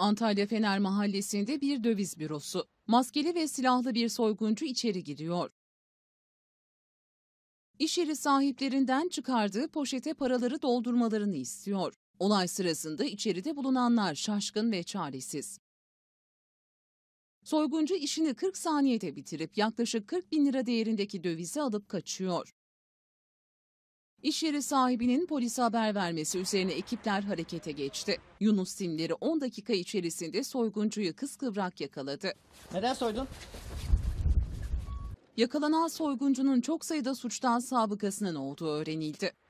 Antalya Fener Mahallesi'nde bir döviz bürosu. Maskeli ve silahlı bir soyguncu içeri giriyor. İş yeri sahiplerinden çıkardığı poşete paraları doldurmalarını istiyor. Olay sırasında içeride bulunanlar şaşkın ve çaresiz. Soyguncu işini 40 saniyede bitirip yaklaşık 40 bin lira değerindeki dövizi alıp kaçıyor. İş yeri sahibinin polise haber vermesi üzerine ekipler harekete geçti. Yunus timleri 10 dakika içerisinde soyguncuyu kıskıvrak yakaladı. Neden soydun? Yakalanan soyguncunun çok sayıda suçtan sabıkasının olduğu öğrenildi.